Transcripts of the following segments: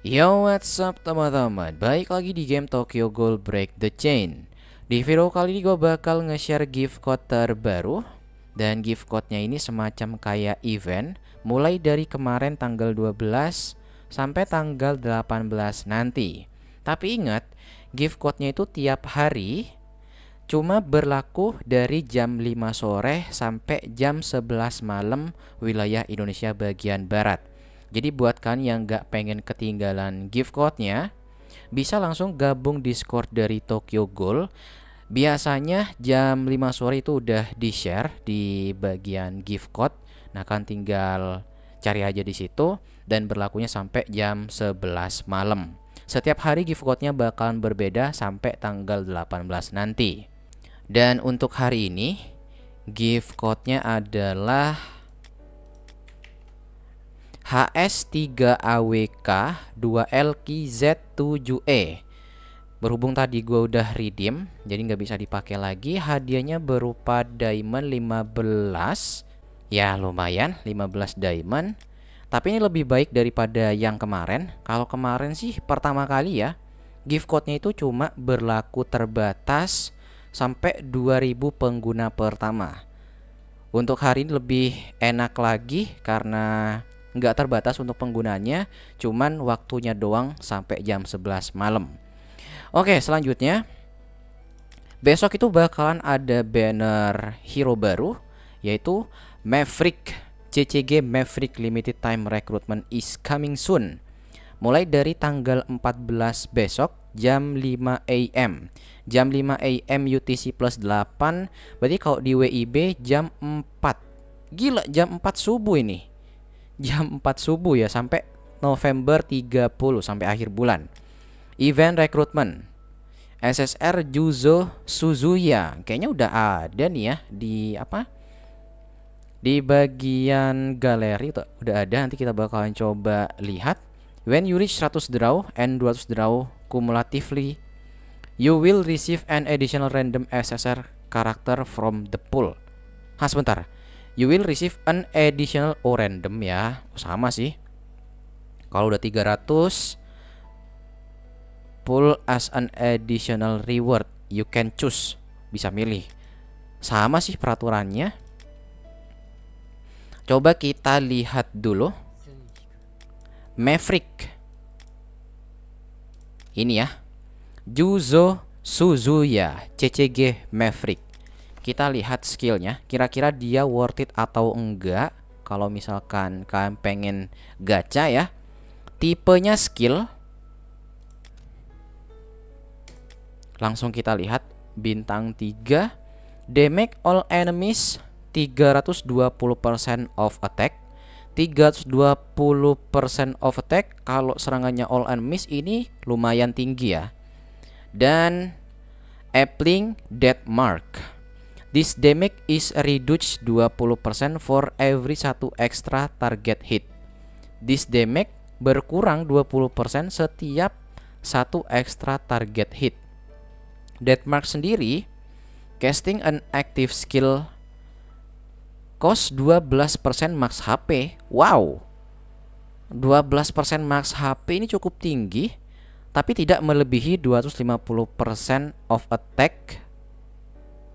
Yo what's up teman-teman Baik lagi di game Tokyo Gold Break the Chain Di video kali ini gue bakal nge-share gift code terbaru Dan gift code-nya ini semacam kayak event Mulai dari kemarin tanggal 12 sampai tanggal 18 nanti Tapi ingat gift code-nya itu tiap hari Cuma berlaku dari jam 5 sore sampai jam 11 malam wilayah Indonesia bagian barat jadi buat kalian yang gak pengen ketinggalan gift code-nya, bisa langsung gabung Discord dari Tokyo Gold. Biasanya jam 5 sore itu udah di-share di bagian gift code. Nah, kan tinggal cari aja di situ dan berlakunya sampai jam 11 malam. Setiap hari gift code-nya bakalan berbeda sampai tanggal 18 nanti. Dan untuk hari ini gift code-nya adalah HS3AWK2LKZ7E berhubung tadi gue udah redeem jadi nggak bisa dipakai lagi hadiahnya berupa diamond 15 ya lumayan 15 diamond tapi ini lebih baik daripada yang kemarin kalau kemarin sih pertama kali ya gift code-nya itu cuma berlaku terbatas sampai 2000 pengguna pertama untuk hari ini lebih enak lagi karena nggak terbatas untuk penggunanya, cuman waktunya doang sampai jam 11 malam. Oke, selanjutnya besok itu bakalan ada banner hero baru yaitu Maverick CCG Maverick Limited Time Recruitment is coming soon. Mulai dari tanggal 14 besok jam 5 AM. Jam 5 AM UTC plus 8. Berarti kalau di WIB jam 4. Gila jam 4 subuh ini jam 4 subuh ya sampai November 30 sampai akhir bulan. Event rekrutmen SSR Juzo Suzuya. Kayaknya udah ada nih ya di apa? Di bagian galeri tuh udah ada nanti kita bakalan coba lihat. When you reach 100 draw and 200 draw cumulatively, you will receive an additional random SSR character from the pool. Hah sebentar you will receive an additional or random ya sama sih kalau udah 300 pull as an additional reward you can choose bisa milih sama sih peraturannya coba kita lihat dulu Maverick ini ya Juzo Suzuya CCG Maverick kita lihat skillnya kira-kira dia worth it atau enggak kalau misalkan kalian pengen gacha ya tipenya skill langsung kita lihat bintang 3 damage all enemies 320% of attack 320% of attack kalau serangannya all enemies ini lumayan tinggi ya dan Appling Dead Mark This damage is reduced 20% for every satu extra target hit. This damage berkurang 20% setiap satu extra target hit. Deathmark sendiri casting an active skill cost 12% max HP. Wow. 12% max HP ini cukup tinggi tapi tidak melebihi 250% of attack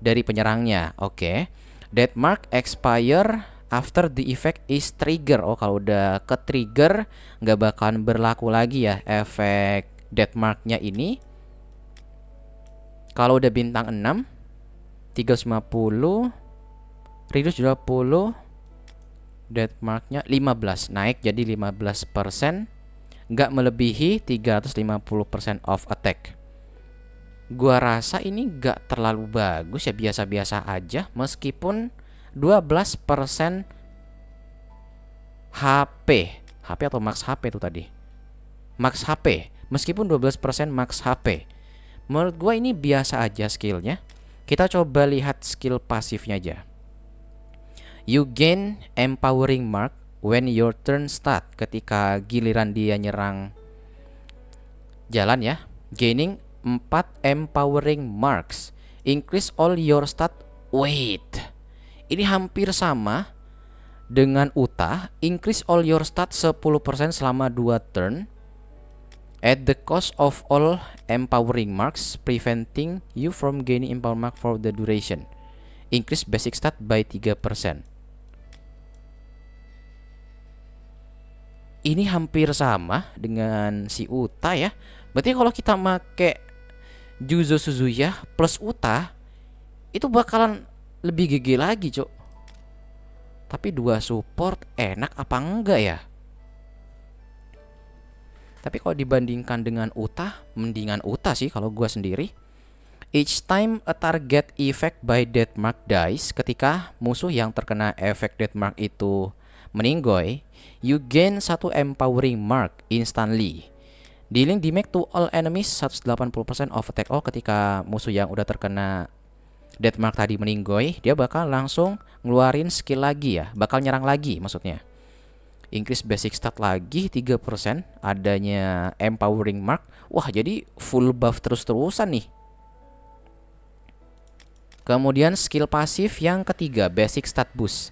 dari penyerangnya. Oke. Okay. mark expire after the effect is trigger. Oh, kalau udah ke trigger nggak bakalan berlaku lagi ya efek death marknya ini. Kalau udah bintang 6 350 reduce 20 death marknya 15 naik jadi 15% nggak melebihi 350% of attack gua rasa ini gak terlalu bagus ya biasa-biasa aja meskipun 12% HP HP atau max HP itu tadi max HP meskipun 12% max HP menurut gua ini biasa aja skillnya kita coba lihat skill pasifnya aja you gain empowering mark when your turn start ketika giliran dia nyerang jalan ya gaining 4. Empowering marks. Increase all your stat weight. Ini hampir sama dengan Utah. Increase all your stat 10% selama 2 turn. At the cost of all empowering marks, preventing you from gaining empower mark for the duration. Increase basic stat by 3%. Ini hampir sama dengan si Uta ya. Berarti kalau kita make Juzo Suzuya plus Uta itu bakalan lebih gigi lagi, Cok. Tapi dua support enak apa enggak ya? Tapi kalau dibandingkan dengan Uta, mendingan Uta sih kalau gua sendiri. Each time a target effect by deathmark dies ketika musuh yang terkena efek deathmark itu meninggoy, you gain satu empowering mark instantly. Dealing damage to all enemies 180% of attack all ketika musuh yang udah terkena deathmark tadi meninggoy, dia bakal langsung ngeluarin skill lagi ya, bakal nyerang lagi maksudnya. Increase basic stat lagi 3%, adanya empowering mark. Wah, jadi full buff terus-terusan nih. Kemudian skill pasif yang ketiga, basic stat boost.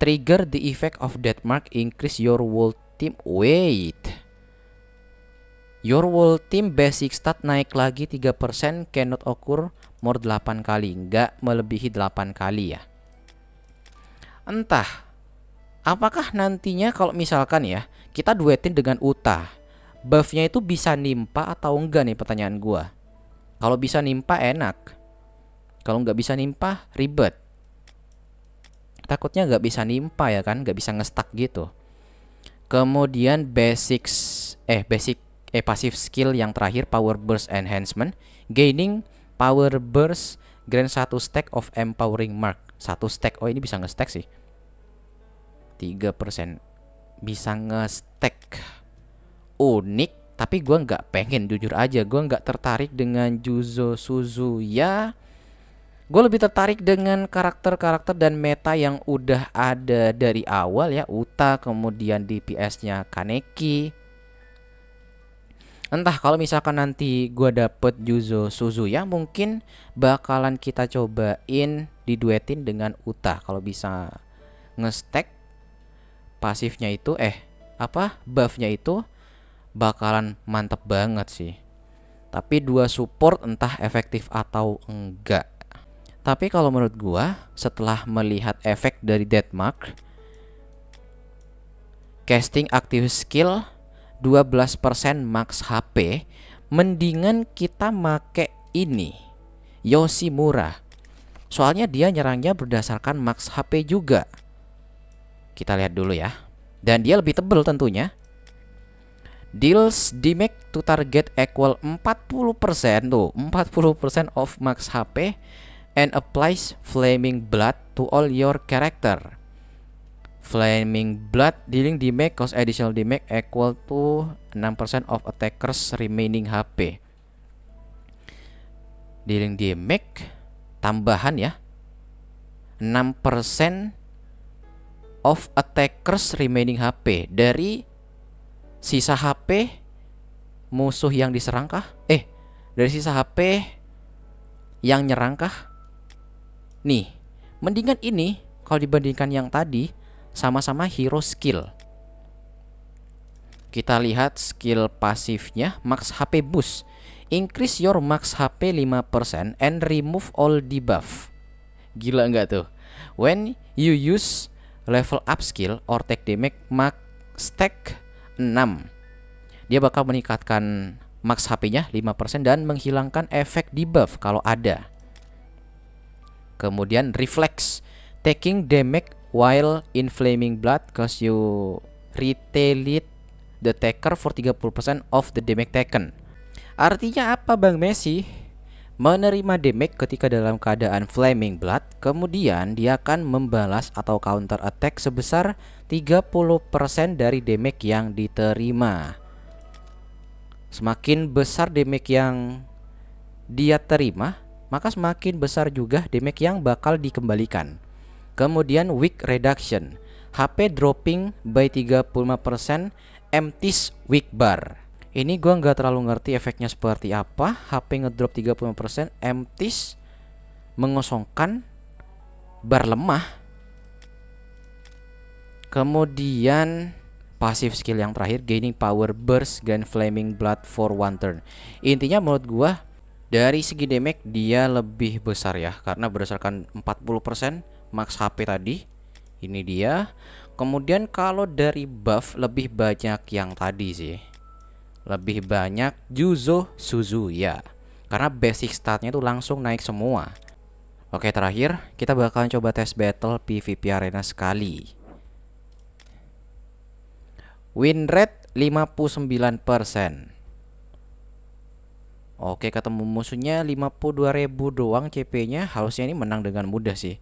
Trigger the effect of deathmark increase your world team weight Your world team basic stat naik lagi 3% cannot occur more 8 kali. Nggak melebihi 8 kali ya. Entah. Apakah nantinya kalau misalkan ya, kita duetin dengan Uta. Buffnya itu bisa nimpa atau enggak nih pertanyaan gua. Kalau bisa nimpa enak. Kalau nggak bisa nimpa ribet. Takutnya nggak bisa nimpa ya kan, nggak bisa ngestak gitu. Kemudian basics eh basic eh passive skill yang terakhir Power Burst Enhancement, gaining Power Burst Grand satu stack of empowering mark. Satu stack. Oh, ini bisa nge-stack sih. 3% bisa nge-stack. Unik, tapi gua nggak pengen jujur aja, gua nggak tertarik dengan Juzo Suzuya. Gue lebih tertarik dengan karakter-karakter dan meta yang udah ada dari awal ya Uta kemudian DPS-nya Kaneki entah kalau misalkan nanti gue dapet Juzo Suzu ya, mungkin bakalan kita cobain diduetin dengan Uta kalau bisa ngestek pasifnya itu eh apa buffnya itu bakalan mantep banget sih tapi dua support entah efektif atau enggak tapi kalau menurut gua setelah melihat efek dari deadmark casting active skill 12% max HP, mendingan kita make ini Yoshimura. Soalnya dia nyerangnya berdasarkan max HP juga. Kita lihat dulu ya. Dan dia lebih tebel tentunya. Deals damage to target equal 40% tuh, 40% of max HP and applies flaming blood to all your character. Flaming Blood dealing damage cause additional damage equal to 6% of attacker's remaining HP. Dealing damage tambahan ya. 6% of attacker's remaining HP dari sisa HP musuh yang diserang kah? Eh, dari sisa HP yang nyerang kah? Nih, mendingan ini kalau dibandingkan yang tadi sama-sama hero skill. Kita lihat skill pasifnya max HP boost. Increase your max HP 5% and remove all debuff. Gila nggak tuh? When you use level up skill or take damage max stack 6. Dia bakal meningkatkan max HP-nya 5% dan menghilangkan efek debuff kalau ada. Kemudian reflex taking damage while inflaming blood cause you retaliate the taker for 30% of the damage taken. Artinya apa Bang Messi? Menerima damage ketika dalam keadaan flaming blood, kemudian dia akan membalas atau counter attack sebesar 30% dari damage yang diterima. Semakin besar damage yang dia terima, maka semakin besar juga damage yang bakal dikembalikan. Kemudian weak reduction, HP dropping by 35%, empties weak bar. Ini gua nggak terlalu ngerti efeknya seperti apa. HP ngedrop 35%, empties mengosongkan bar lemah. Kemudian pasif skill yang terakhir gaining power burst grand flaming blood for one turn. Intinya menurut gua dari segi damage dia lebih besar ya karena berdasarkan 40% max HP tadi ini dia kemudian kalau dari buff lebih banyak yang tadi sih lebih banyak Juzo Suzu ya, karena basic statnya itu langsung naik semua Oke terakhir kita bakalan coba tes battle PvP arena sekali Win rate 59% Oke ketemu musuhnya 52.000 doang CP nya harusnya ini menang dengan mudah sih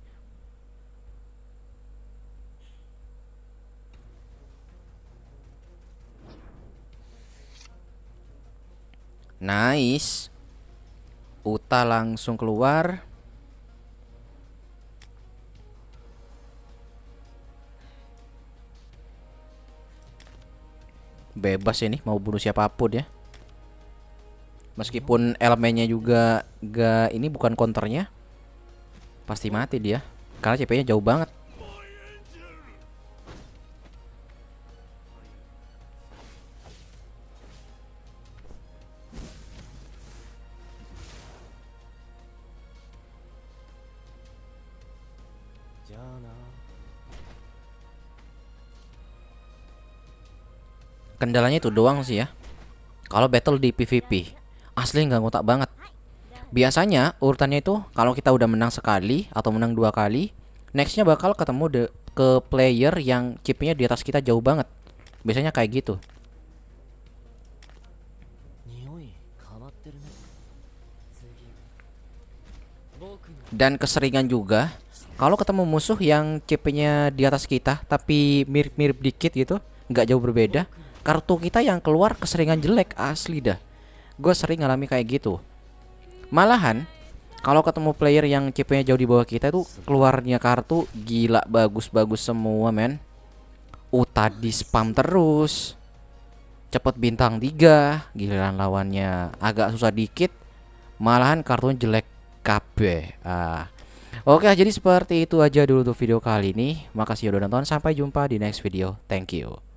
Nice. Uta langsung keluar. Bebas ini mau bunuh siapapun ya. Meskipun elemennya juga gak ini bukan counternya. Pasti mati dia. Karena CP-nya jauh banget. Kendalanya itu doang sih ya. Kalau battle di PvP, asli nggak ngotak banget. Biasanya urutannya itu kalau kita udah menang sekali atau menang dua kali, nextnya bakal ketemu de ke player yang chipnya di atas kita jauh banget. Biasanya kayak gitu. Dan keseringan juga kalau ketemu musuh yang CP-nya di atas kita tapi mirip-mirip dikit gitu nggak jauh berbeda kartu kita yang keluar keseringan jelek asli dah gue sering ngalami kayak gitu malahan kalau ketemu player yang CP-nya jauh di bawah kita tuh keluarnya kartu gila bagus-bagus semua men di spam terus cepet bintang tiga. giliran lawannya agak susah dikit malahan kartunya jelek kabeh. ah Oke, jadi seperti itu aja dulu untuk video kali ini. Makasih udah nonton. Sampai jumpa di next video. Thank you.